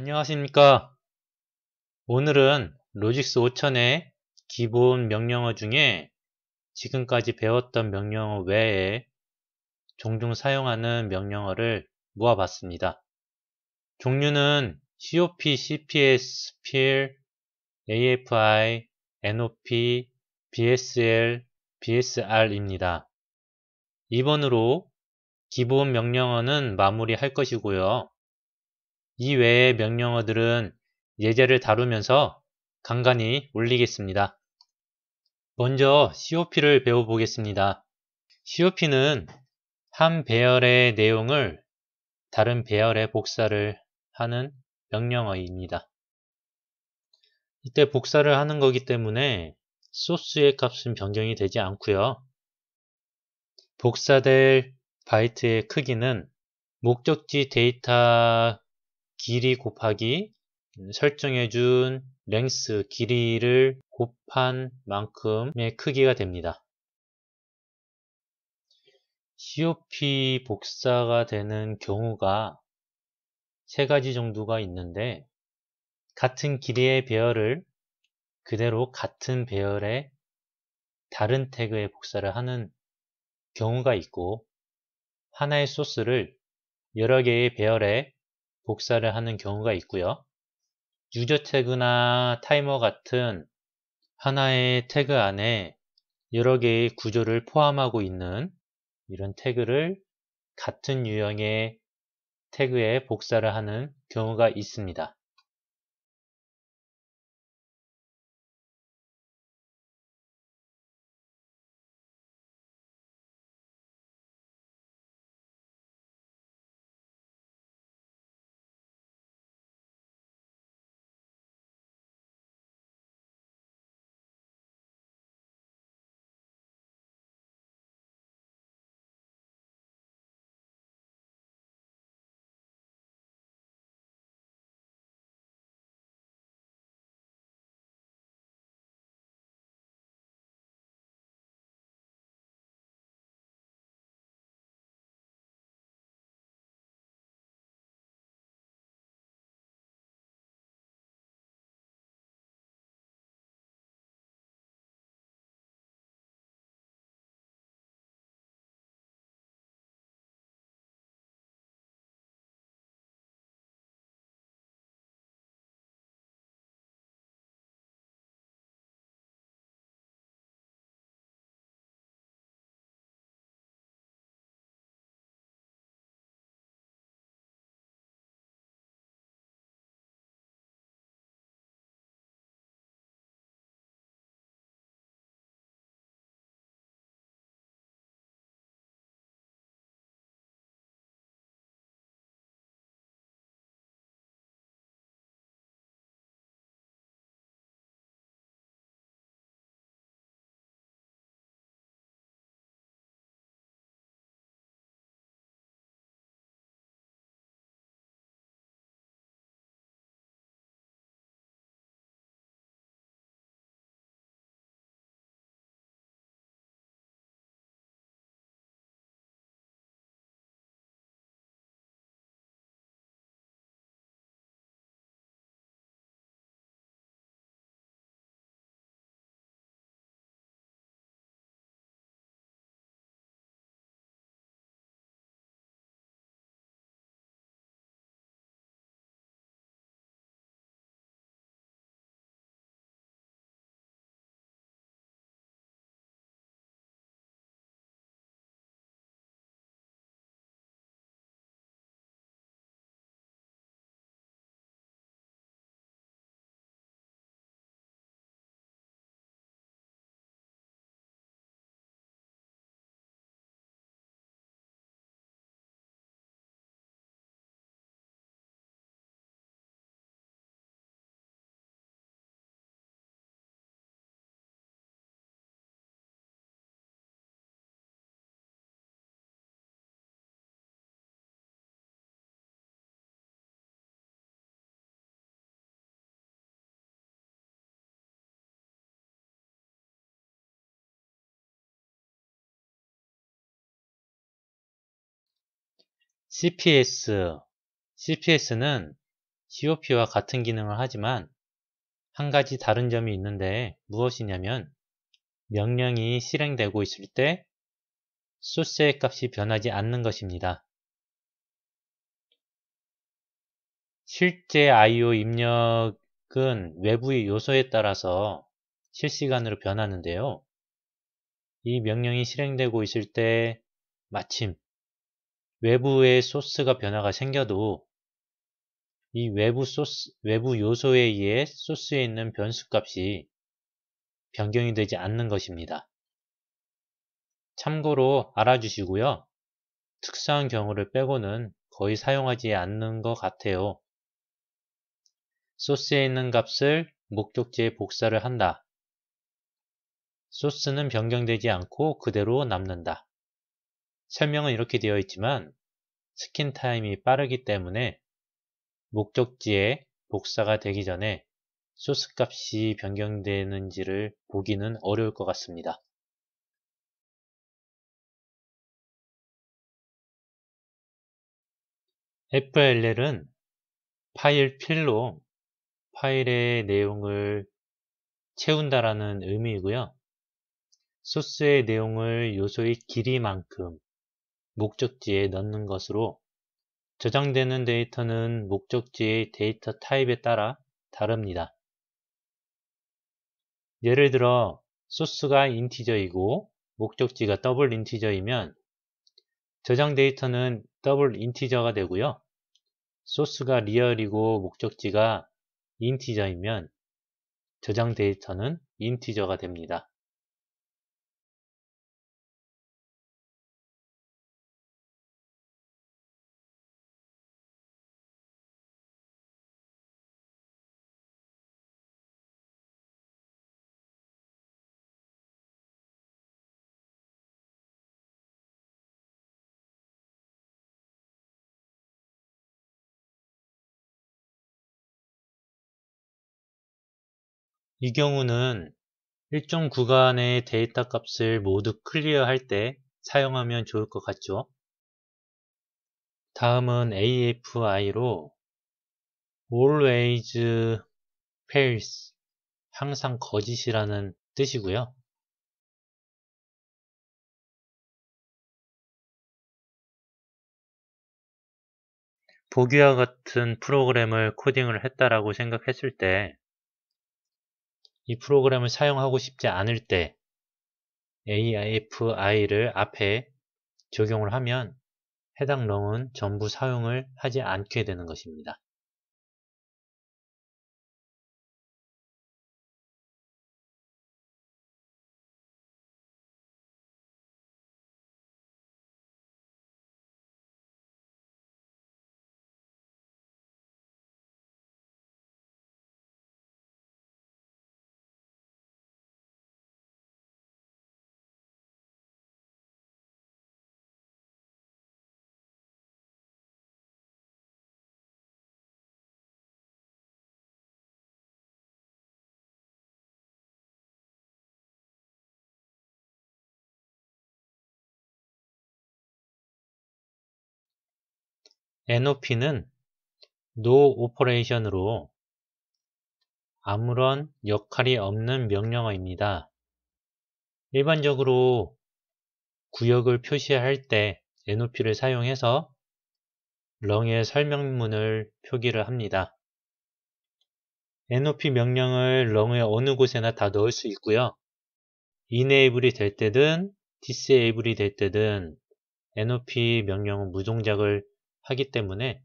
안녕하십니까 오늘은 로직스 5000의 기본 명령어 중에 지금까지 배웠던 명령어 외에 종종 사용하는 명령어를 모아봤습니다. 종류는 COP, CPS, PIL, AFI, NOP, BSL, BSR입니다. 2번으로 기본 명령어는 마무리할 것이고요. 이 외의 명령어들은 예제를 다루면서 간간히 올리겠습니다. 먼저 COP를 배워보겠습니다. COP는 한 배열의 내용을 다른 배열의 복사를 하는 명령어입니다. 이때 복사를 하는 거기 때문에 소스의 값은 변경이 되지 않고요. 복사될 바이트의 크기는 목적지 데이터 길이 곱하기 음, 설정해준 랭스 길이를 곱한 만큼의 크기가 됩니다. COP 복사가 되는 경우가 세 가지 정도가 있는데 같은 길이의 배열을 그대로 같은 배열의 다른 태그에 복사를 하는 경우가 있고 하나의 소스를 여러 개의 배열에 복사를 하는 경우가 있고요. 유저 태그나 타이머 같은 하나의 태그 안에 여러 개의 구조를 포함하고 있는 이런 태그를 같은 유형의 태그에 복사를 하는 경우가 있습니다. CPS, CPS는 COP와 같은 기능을 하지만 한 가지 다른 점이 있는데 무엇이냐면 명령이 실행되고 있을 때 소스의 값이 변하지 않는 것입니다. 실제 IO 입력은 외부의 요소에 따라서 실시간으로 변하는데요. 이 명령이 실행되고 있을 때 마침 외부의 소스가 변화가 생겨도 이 외부 소스, 외부 요소에 의해 소스에 있는 변수값이 변경이 되지 않는 것입니다. 참고로 알아주시고요. 특수한 경우를 빼고는 거의 사용하지 않는 것 같아요. 소스에 있는 값을 목적지에 복사를 한다. 소스는 변경되지 않고 그대로 남는다. 설명은 이렇게 되어 있지만 스킨 타임이 빠르기 때문에 목적지에 복사가 되기 전에 소스 값이 변경되는지를 보기는 어려울 것 같습니다. FLL은 파일 필로 파일의 내용을 채운다라는 의미이고요. 소스의 내용을 요소의 길이만큼 목적지에 넣는 것으로 저장되는 데이터는 목적지의 데이터 타입에 따라 다릅니다. 예를 들어 소스가 인티저이고 목적지가 더블 인티저이면 저장 데이터는 더블 인티저가 되고요. 소스가 리얼이고 목적지가 인티저이면 저장 데이터는 인티저가 됩니다. 이 경우는 일정 구간의 데이터 값을 모두 클리어할 때 사용하면 좋을 것 같죠. 다음은 AFI로 always fails 항상 거짓이라는 뜻이고요. 보기와 같은 프로그램을 코딩을 했다라고 생각했을 때이 프로그램을 사용하고 싶지 않을 때 AFI를 앞에 적용을 하면 해당 롱은 전부 사용을 하지 않게 되는 것입니다. NOP는 no operation으로 아무런 역할이 없는 명령어입니다. 일반적으로 구역을 표시할 때 NOP를 사용해서 렁의 설명문을 표기를 합니다. NOP 명령을 렁의 어느 곳에나 다 넣을 수 있고요. enable이 될 때든 disable이 될 때든 NOP 명령은 무동작을 하기 때문에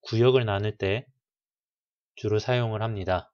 구역을 나눌 때 주로 사용을 합니다.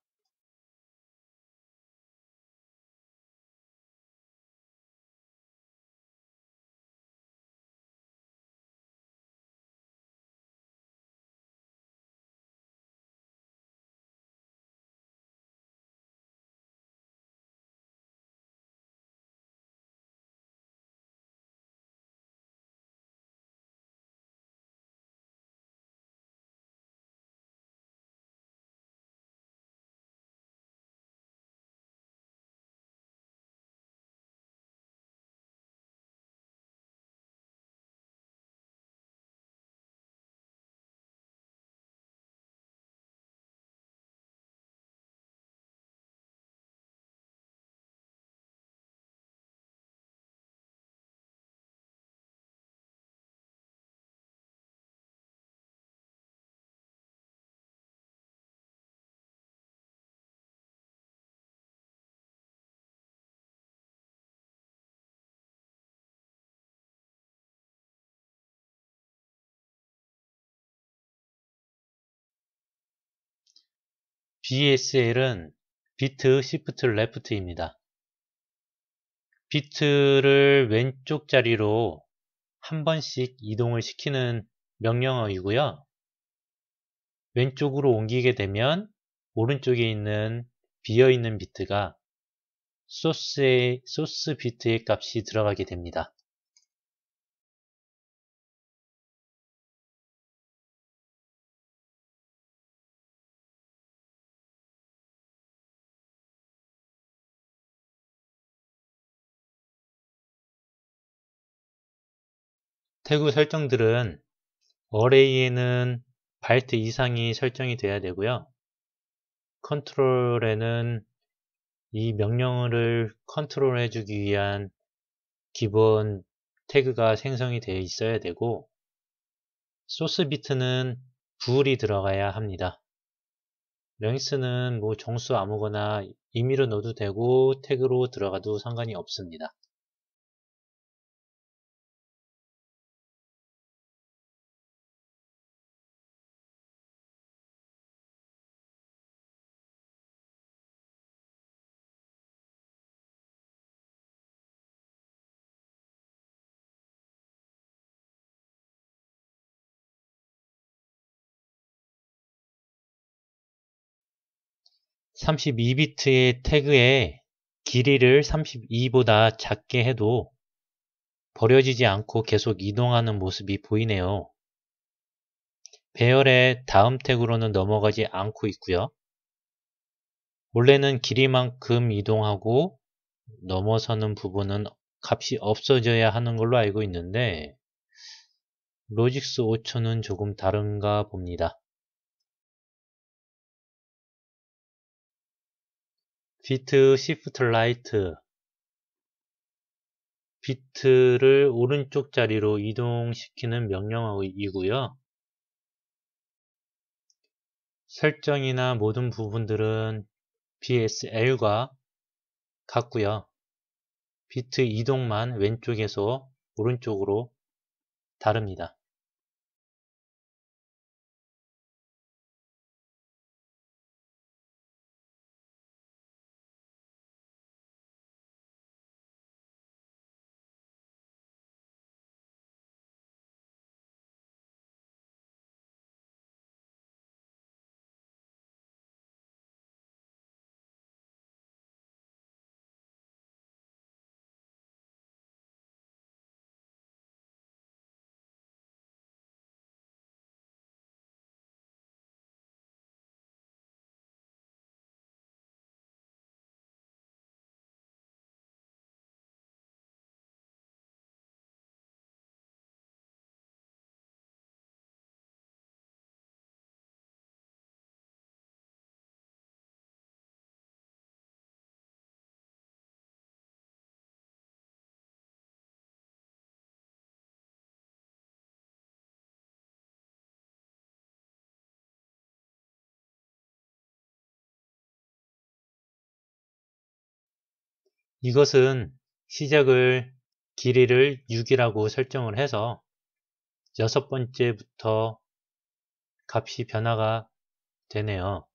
DSL은 비트, 시프트, 레프트입니다. 비트를 왼쪽 자리로 한 번씩 이동을 시키는 명령어이고요. 왼쪽으로 옮기게 되면 오른쪽에 있는 비어있는 비트가 소스의, 소스 비트의 값이 들어가게 됩니다. 태그 설정들은 a r r a y 에는 byte 이상이 설정이 돼야 되고요. c 컨트 l 에는이 명령어를 컨트롤 해주기 위한 기본 태그가 생성이 되어 있어야 되고 소스 비트는 부울이 들어가야 합니다. 랭스는 뭐 정수 아무거나 임의로 넣어도 되고 태그로 들어가도 상관이 없습니다. 32비트의 태그에 길이를 32보다 작게 해도 버려지지 않고 계속 이동하는 모습이 보이네요. 배열의 다음 태그로는 넘어가지 않고 있고요. 원래는 길이만큼 이동하고 넘어서는 부분은 값이 없어져야 하는 걸로 알고 있는데 로직스 5천은 조금 다른가 봅니다. 비트 시프트 라이트 비트를 오른쪽 자리로 이동시키는 명령어이고요. 설정이나 모든 부분들은 BSL과 같고요. 비트 이동만 왼쪽에서 오른쪽으로 다릅니다. 이것은 시작을 길이를 6이라고 설정을 해서 여섯 번째부터 값이 변화가 되네요.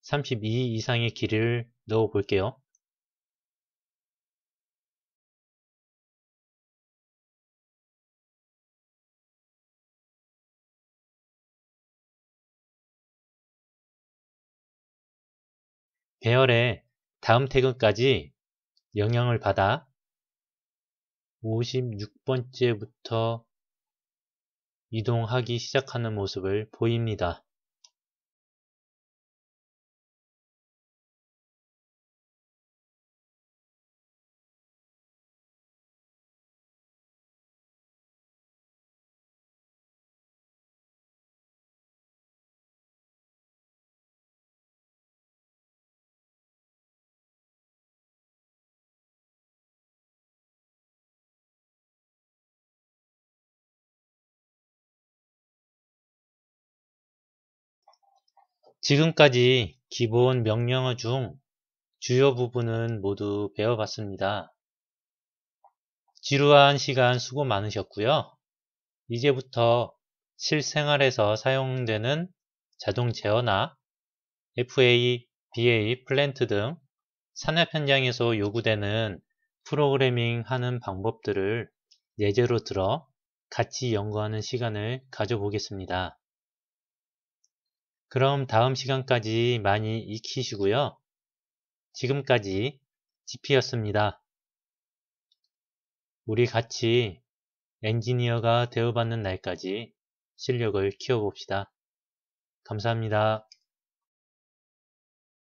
(32) 이상의 길이를 넣어 볼게요. 배열의 다음 태그까지 영향을 받아 56번째부터 이동하기 시작하는 모습을 보입니다. 지금까지 기본 명령어 중 주요 부분은 모두 배워봤습니다. 지루한 시간 수고 많으셨고요. 이제부터 실생활에서 사용되는 자동 제어나 FA, BA, 플랜트 등 산업 현장에서 요구되는 프로그래밍 하는 방법들을 예제로 들어 같이 연구하는 시간을 가져보겠습니다. 그럼 다음 시간까지 많이 익히시고요. 지금까지 지피였습니다. 우리 같이 엔지니어가 대우받는 날까지 실력을 키워봅시다. 감사합니다.